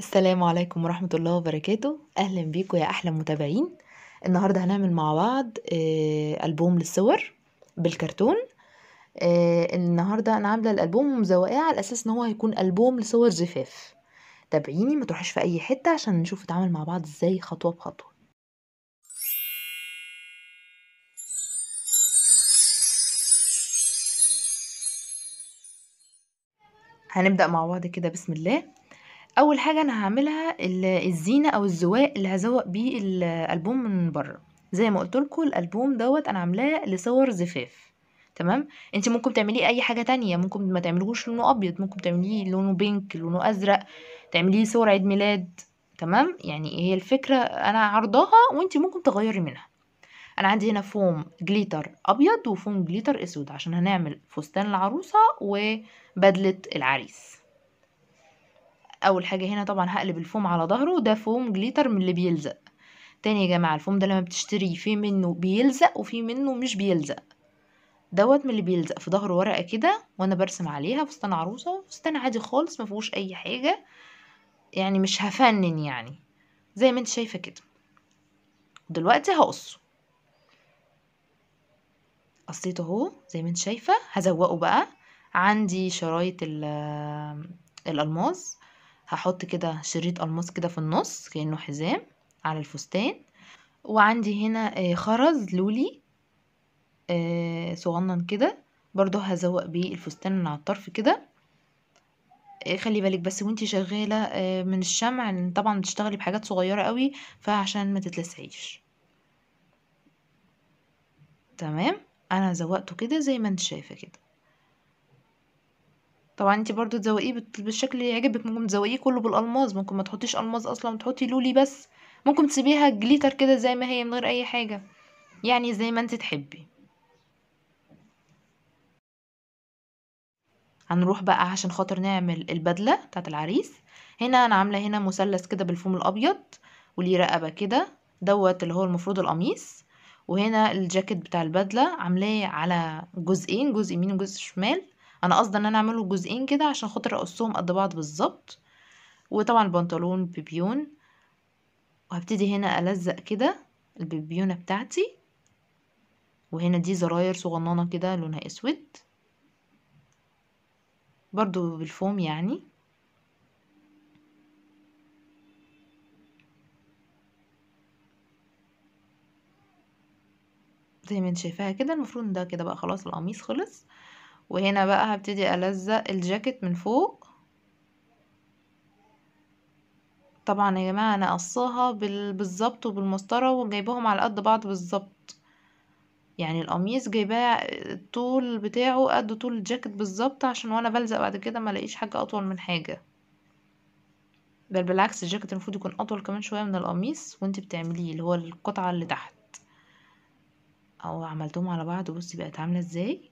السلام عليكم ورحمة الله وبركاته أهلا بيكم يا أحلى متابعين النهاردة هنعمل مع بعض آه، ألبوم للصور بالكرتون آه، النهاردة أنا عاملة الألبوم مزوقاه على أساس إن هو هيكون ألبوم لصور زفاف تابعيني ما تروحش في أي حتة عشان نشوف نتعامل مع بعض إزاي خطوة بخطوة هنبدأ مع بعض كده بسم الله أول حاجة أنا هعملها الزينة أو الزواق اللي هزوق بيه الألبوم من بره زي ما لكم الألبوم دوت أنا عاملاه لصور زفاف تمام انت ممكن تعمليه اي حاجه تانية ممكن ما تعملوش لونه ابيض ممكن تعمليه لونه بينك لونه ازرق تعمليه صور عيد ميلاد تمام يعني هي الفكره انا عرضاها وانت ممكن تغيري منها انا عندي هنا فوم جليتر ابيض وفوم جليتر اسود عشان هنعمل فستان العروسه وبدله العريس اول حاجه هنا طبعا هقلب الفوم على ظهره ده فوم جليتر من اللي بيلزق تاني يا جماعه الفوم ده لما بتشتريه في منه بيلزق وفي منه مش بيلزق دوت من اللي بيلزق في ظهر ورقه كده وانا برسم عليها فستان عروسه فستان عادي خالص ما فيهوش اي حاجه يعني مش هفنن يعني زي ما انت شايفه كده دلوقتي هقصه قصيته اهو زي ما انت شايفه هزوقه بقى عندي شرايط الالماس هحط كده شريط الماس كده في النص كأنه حزام على الفستان وعندي هنا آه، خرز لولي آه، صغنن كده برضو هزوق بيه الفستان من على الطرف كده آه، خلي بالك بس وانتي شغالة من الشمع طبعا بتشتغلي بحاجات صغيرة قوي فعشان ما تتلسعيش تمام انا زوقته كده زي ما انت شايفة كده طبعا انت برضو تزوقيه بالشكل اللي يعجبك ممكن تزوقيه كله بالالماز ممكن ما تحطيش الماز اصلا تحطي لولي بس ممكن تسيبيها جليتر كده زي ما هي من غير اي حاجه يعني زي ما انت تحبي هنروح بقى عشان خاطر نعمل البدله بتاعه العريس هنا انا عامله هنا مثلث كده بالفوم الابيض وليه رقبه كده دوت اللي هو المفروض القميص وهنا الجاكيت بتاع البدله عاملاه على جزئين جزء يمين وجزء شمال انا قصدي ان انا اعمله جزئين كده عشان خاطر اقصهم قد بعض بالظبط وطبعا البنطلون بيبيون وهبتدي هنا الزق كده الببيونه بتاعتي وهنا دي زراير صغننه كده لونها اسود برضو بالفوم يعني زي ما انت شايفاها كده المفروض ده كده بقى خلاص القميص خلص وهنا بقى هبتدي ألزق الجاكيت من فوق طبعا يا جماعة أنا قصاها بالظبط وبالمسطرة وجايبهم على قد بعض بالظبط يعني القميص جايباه الطول بتاعه قد طول الجاكيت بالظبط عشان وانا بلزق بعد كده ما الاقيش حاجة اطول من حاجة بل بالعكس الجاكيت المفروض يكون اطول كمان شوية من القميص وانت بتعمليه اللي هو القطعة اللي تحت او عملتهم على بعض بصي بقت عاملة ازاي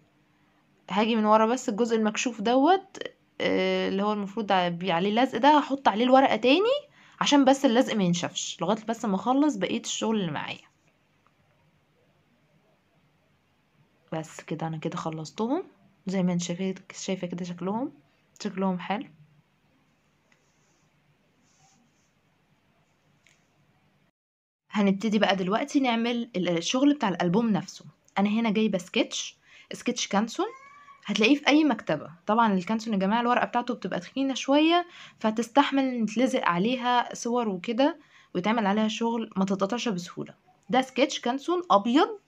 هاجي من ورا بس الجزء المكشوف دوت آه، اللي هو المفروض عليه لزق ده هحط عليه الورقه تاني عشان بس اللزق ما ينشفش لغايه بس ما اخلص بقيه الشغل اللي معايا بس كده انا كده خلصتهم زي ما انت شايفه كده شكلهم شكلهم حلو هنبتدي بقى دلوقتي نعمل الشغل بتاع الالبوم نفسه انا هنا جايبه سكتش سكتش كانسون هتلاقيه في اي مكتبه طبعا الكانسون يا جماعه الورقه بتاعته بتبقى تخينه شويه فتستحمل ان تلزق عليها صور وكده ويتعمل عليها شغل ما تتقطعش بسهوله ده سكتش كانسون ابيض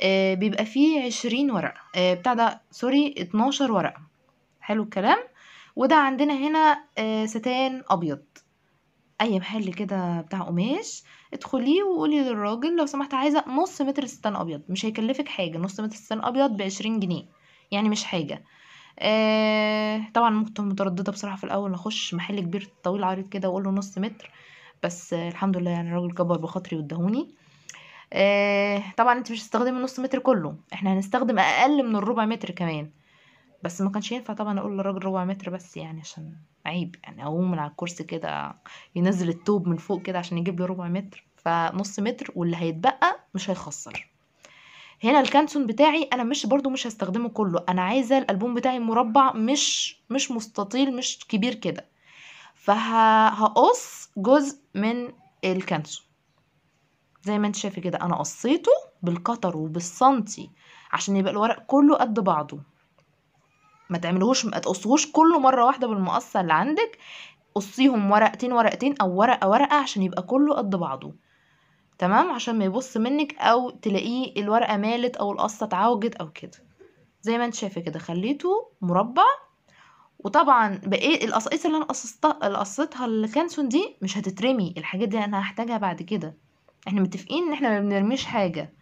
آه بيبقى فيه عشرين ورقه آه بتاع ده سوري اتناشر ورقه حلو الكلام وده عندنا هنا آه ستان ابيض اي محل كده بتاع قماش ادخليه وقولي للراجل لو سمحت عايزه نص متر ستان ابيض مش هيكلفك حاجه نص متر ستان ابيض بعشرين جنيه يعني مش حاجه آه طبعا كنت متردده بصراحه في الاول اخش محل كبير طويل عريض كده واقول له نص متر بس آه الحمد لله يعني الراجل كبر بخاطري واداهوني آه طبعا انت مش هتستخدمي النص متر كله احنا هنستخدم اقل من الربع متر كمان بس ما كانش ينفع طبعا اقول للراجل ربع متر بس يعني عشان عيب يعني اقوم من على الكرسي كده ينزل التوب من فوق كده عشان يجيب لي ربع متر فنص متر واللي هيتبقى مش هيخسر هنا الكانسون بتاعي انا مش برضو مش هستخدمه كله انا عايزه الالبوم بتاعي مربع مش مش مستطيل مش كبير كده فهقص جزء من الكانسون زي ما انت شايفه كده انا قصيته بالقطر وبالسنتي عشان يبقى الورق كله قد بعضه ما تعملهوش ما تقصهوش كله مره واحده بالمقصه اللي عندك قصيهم ورقتين ورقتين او ورقه ورقه عشان يبقى كله قد بعضه تمام عشان ما يبص منك او تلاقيه الورقه مالت او القصه اتعوجت او كده زي ما انت شايفه كده خليته مربع وطبعا بقيت القصايص اللي انا قصصتها اللي قصيتها الكانسون دي مش هتترمي الحاجات دي انا هحتاجها بعد كده احنا متفقين ان احنا ما بنرميش حاجه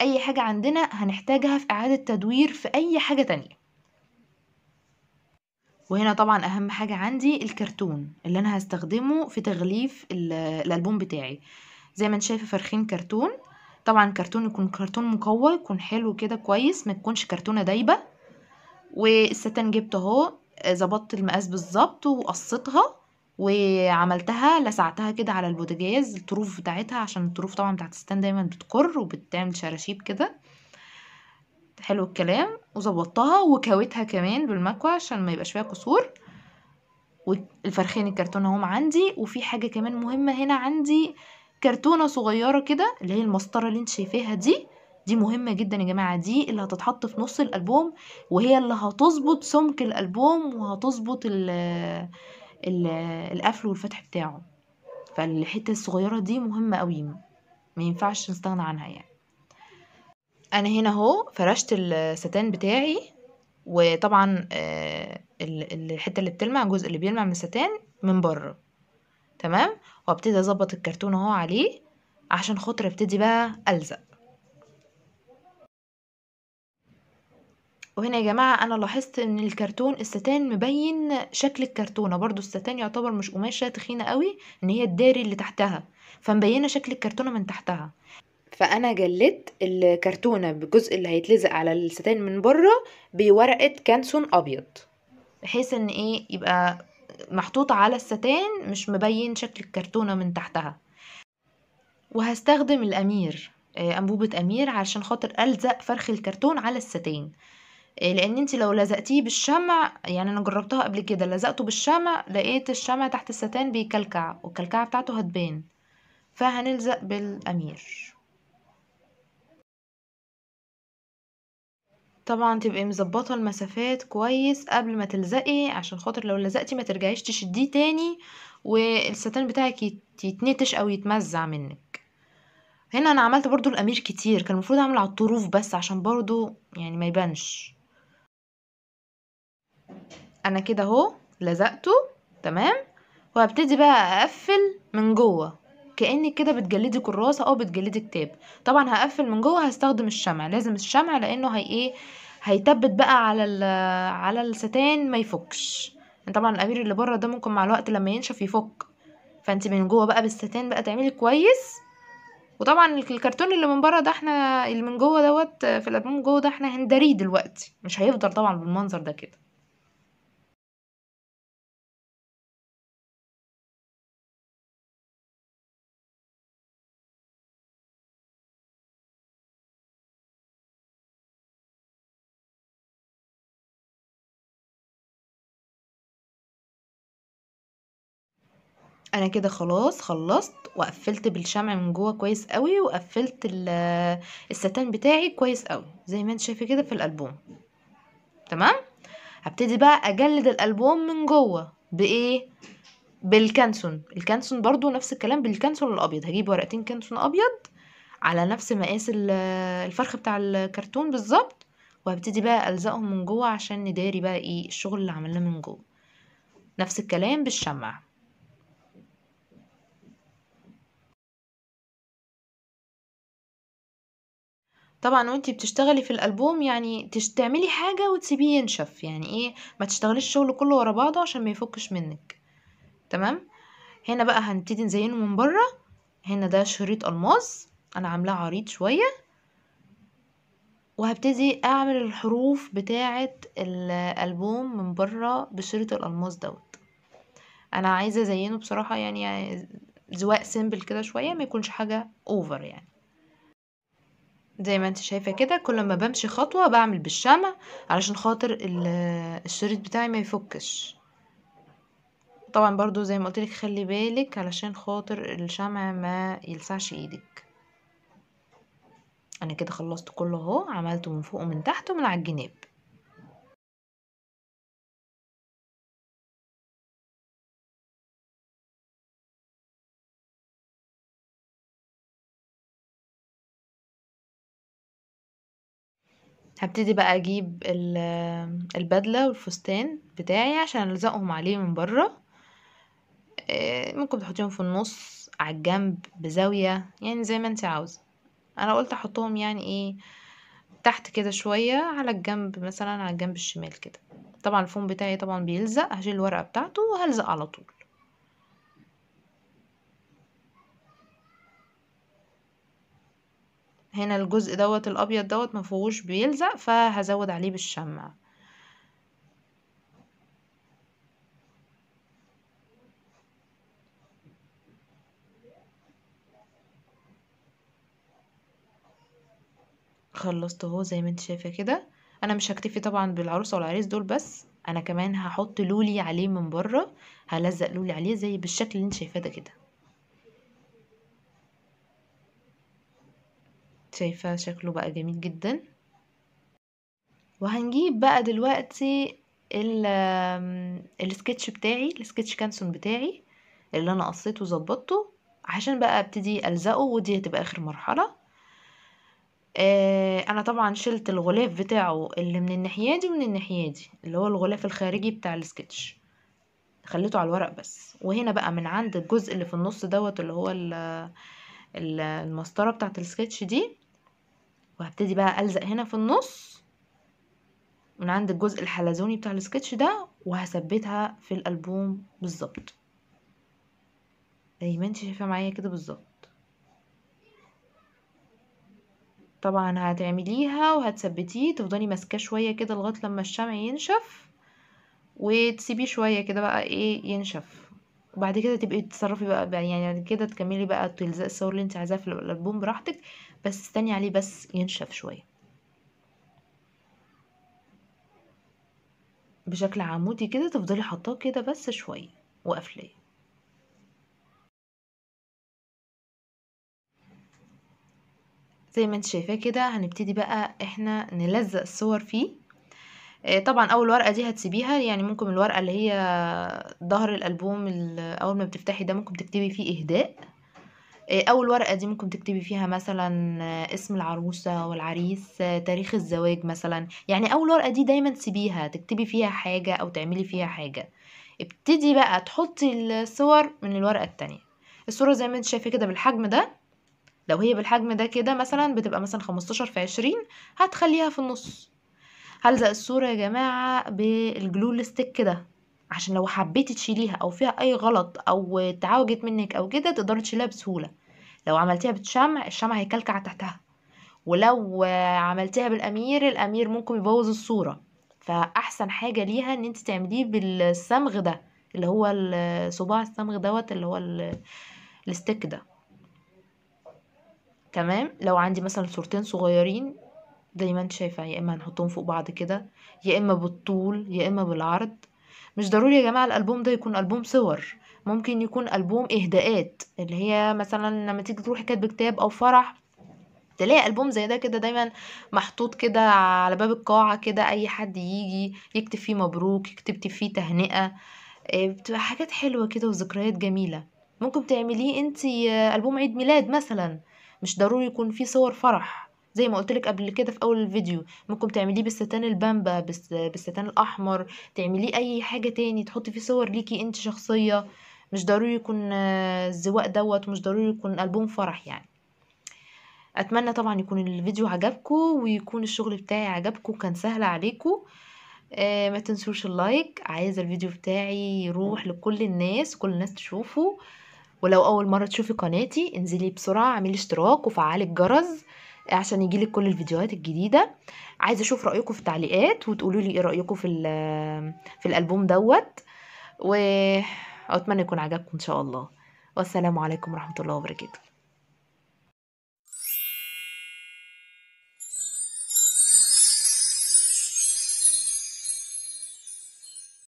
اي حاجه عندنا هنحتاجها في اعاده تدوير في اي حاجه تانية وهنا طبعا اهم حاجه عندي الكرتون اللي انا هستخدمه في تغليف الالبوم بتاعي زي ما انت شايفه فرخين كرتون طبعا كرتون يكون كرتون مقوى يكون حلو كده كويس ما تكونش كرتونه دايبه والستان جبت اهو ظبطت المقاس بالظبط وقصيتها وعملتها لسعتها كده على البوتاجاز الطروف بتاعتها عشان الطروف طبعا بتاعت الستان دايما بتقر وبتعمل شراشيب كده حلو الكلام وظبطتها وكويتها كمان بالمكوى عشان ما يبقاش فيها كسور والفرخين الكرتون هم عندي وفي حاجه كمان مهمه هنا عندي كرتونه صغيره كده اللي هي المسطره اللي انت شايفاها دي دي مهمه جدا يا جماعه دي اللي هتتحط في نص الالبوم وهي اللي هتظبط سمك الالبوم وهتظبط ال القفل والفتح بتاعه فالحته الصغيره دي مهمه قوي ما ينفعش نستغنى عنها يعني انا هنا اهو فرشت الستان بتاعي وطبعا آه، الحته اللي بتلمع الجزء اللي بيلمع من الستان من بره تمام وابتدي اظبط الكرتون اهو عليه عشان خاطر ابتدي بقى الزق وهنا يا جماعة أنا لاحظت إن الكرتون الستان مبين شكل الكرتونة برضو الستان يعتبر مش قماشة تخينة قوي إن هي الداري اللي تحتها فمبينة شكل الكرتونة من تحتها فأنا جلدت الكرتونة بالجزء اللي هيتلزق على الستان من بره بورقة كانسون أبيض بحيث إن إيه يبقى محطوطة على الستان مش مبين شكل الكرتونة من تحتها وهستخدم الأمير آه، أنبوبة أمير علشان خاطر ألزق فرخ الكرتون على الستان آه، لان انت لو لزقتيه بالشمع يعني انا جربتها قبل كده لزقته بالشمع لقيت الشمع تحت الستان بيكلكع والكلكعه بتاعته هتبان فهنلزق بالامير طبعا تبقي مظبطه المسافات كويس قبل ما تلزقي عشان خاطر لو لزقتي ما ترجعيش تشديه تاني والستان بتاعك يتنتش او يتمزع منك هنا انا عملت برضو الامير كتير كان المفروض اعمل على الطروف بس عشان برضو يعني ما يبانش انا كده اهو لزقته تمام وهبتدي بقى اقفل من جوه كانك كده بتجلدي كراسه او بتجلدي كتاب طبعا هقفل من جوه هستخدم الشمع لازم الشمع لانه هي ايه هيتبت بقى على على الستان ما يفكش يعني طبعا الامير اللي بره ده ممكن مع الوقت لما ينشف يفك فانت من جوه بقى بالستان بقى تعملي كويس وطبعا الكرتون اللي من بره ده احنا اللي من جوه دوت في الالبوم جوه ده احنا هندريه دلوقتي مش هيفضل طبعا بالمنظر ده كده انا كده خلاص خلصت وقفلت بالشمع من جوه كويس قوي وقفلت الستان بتاعي كويس قوي زي ما انت شايفه كده في الالبوم تمام هبتدي بقى اجلد الالبوم من جوه بايه بالكانسون الكانسون برضو نفس الكلام بالكانسون الابيض هجيب ورقتين كانسون ابيض على نفس مقاس الفرخ بتاع الكرتون بالظبط وهبتدي بقى الزقهم من جوه عشان نداري بقى ايه الشغل اللي عملناه من جوه نفس الكلام بالشمع طبعًا وأنتِ بتشتغلي في الألبوم يعني تعملي حاجة وتسيبيه ينشف، يعني إيه، ما تشتغليش الشغل كلّه ورا بعضه عشان ما يفُكّش منِّك، تمام؟ هنا بقى هنبتدي نزيّنه من برّه، هنا ده شريط ألماس أنا عاملاه عريض شوية، وهبتدي أعمل الحروف بتاعة الألبوم من برّه بشريط الألماس دوت أنا عايزة أزيّنه بصراحة يعني زواق سيمبل كده شوية، ما يكونش حاجة اوفر يعني. زي ما انت شايفة كده كل ما بمشي خطوة بعمل بالشمع علشان خاطر الشريط بتاعي ما يفكش طبعا برضو زي ما لك خلي بالك علشان خاطر الشمع ما يلسعش ايدك انا كده خلصت كله اهو عملته من فوق ومن تحت ومن على الجناب هبتدي بقى اجيب ال- البدله والفستان بتاعي عشان الزقهم عليه من بره آه، ممكن تحطيهم في النص على الجنب بزاويه يعني زي ما انت عاوزه انا قلت احطهم يعني ايه تحت كده شويه على الجنب مثلا على الجنب الشمال كده طبعا الفوم بتاعي طبعا بيلزق هشيل الورقه بتاعته وهلزق على طول هنا الجزء دوت الابيض دوت مفهوش بيلزق فهزود عليه بالشمع خلصت اهو زي ما انت شايفه كده انا مش هكتفي طبعا بالعروسه والعريس دول بس انا كمان هحط لولي عليه من بره هلزق لولي عليه زي بالشكل اللي انت شايفاه ده كده شايفاه شكله بقى جميل جدا وهنجيب بقى دلوقتي السكتش بتاعي السكتش كانسون بتاعي اللي انا قصيته وظبطته عشان بقى ابتدي الزقه ودي هتبقى اخر مرحله آه انا طبعا شلت الغلاف بتاعه اللي من الناحيه دي ومن الناحيه دي اللي هو الغلاف الخارجي بتاع السكتش خليته على الورق بس وهنا بقى من عند الجزء اللي في النص دوت اللي هو المسطره بتاعه السكتش دي وهبتدي بقى ألزق هنا في النص من عند الجزء الحلزوني بتاع السكتش ده وهثبتها في الألبوم بالظبط زي ما انت شايفة معايا كده بالظبط طبعا هتعمليها وهتثبتيه تفضلي ماسكاه شوية كده لغاية لما الشمع ينشف وتسيبيه شوية كده بقى ايه ينشف وبعد كده تبقي تتصرفي بقى, يعني كده تكملي بقى تلزقي الصور اللي انت عايزاها في الالبوم براحتك بس استني عليه بس ينشف شوية بشكل عمودي كده تفضلي حطاه كده بس شوية وقفليه زي ما انت شايفاه كده هنبتدي بقى احنا نلزق الصور فيه آه، طبعا اول ورقه دي هتسيبيها يعني ممكن الورقه اللي هي ظهر الالبوم اول ما بتفتحي ده ممكن تكتبي فيه اهداء آه، اول ورقه دي ممكن تكتبي فيها مثلا آه، اسم العروسه والعريس آه، تاريخ الزواج مثلا يعني اول ورقه دي دايما تسيبيها تكتبي فيها حاجه او تعملي فيها حاجه ابتدي بقى تحطي الصور من الورقه التانية الصوره زي ما انت شايفه كده بالحجم ده لو هي بالحجم ده كده مثلا بتبقى مثلا 15 في 20 هتخليها في النص هلزق الصوره يا جماعه بالجلو الستيك كده عشان لو حبيتي تشيليها او فيها اي غلط او اتعوجت منك او كده تقدري تشيلها بسهوله لو عملتيها بالشمع الشمع هيكلكع تحتها ولو عملتيها بالامير الامير ممكن يبوظ الصوره فاحسن حاجه ليها ان انت تعمليه بالصمغ ده اللي هو صباع الصمغ دوت اللي هو الستيك ده تمام لو عندي مثلا صورتين صغيرين دايما انت شايفه يا اما هنحطهم فوق بعض كده يا اما بالطول يا اما بالعرض مش ضروري يا جماعة الألبوم ده يكون ألبوم صور ممكن يكون ألبوم إهداءات اللي هي مثلا لما تيجي تروحي كاتبة كتاب أو فرح تلاقي ألبوم زي ده كده دايما محطوط كده على باب القاعة كده أي حد يجي يكتب فيه مبروك يكتب فيه تهنئة آه، بتبقى حاجات حلوة كده وذكريات جميلة ممكن تعمليه انتي آه، ألبوم عيد ميلاد مثلا مش ضروري يكون فيه صور فرح زي ما قلت لك قبل كده في اول الفيديو ممكن تعمليه بالستان البامبا بالستان الاحمر تعمليه اي حاجه تاني تحطي فيه صور ليكي انت شخصيه مش ضروري يكون الزواق دوت مش ضروري يكون البوم فرح يعني اتمنى طبعا يكون الفيديو عجبكم ويكون الشغل بتاعي عجبكم كان سهل عليكم آه ما تنسوش اللايك عايزه الفيديو بتاعي يروح لكل الناس كل الناس تشوفه ولو اول مره تشوفي قناتي انزلي بسرعه اعملي اشتراك وفعلي الجرس عشان يجيلك كل الفيديوهات الجديده عايزه اشوف رايكم في التعليقات وتقولوا لي ايه رايكم في في الالبوم دوت واتمنى يكون عجبكم ان شاء الله والسلام عليكم ورحمه الله وبركاته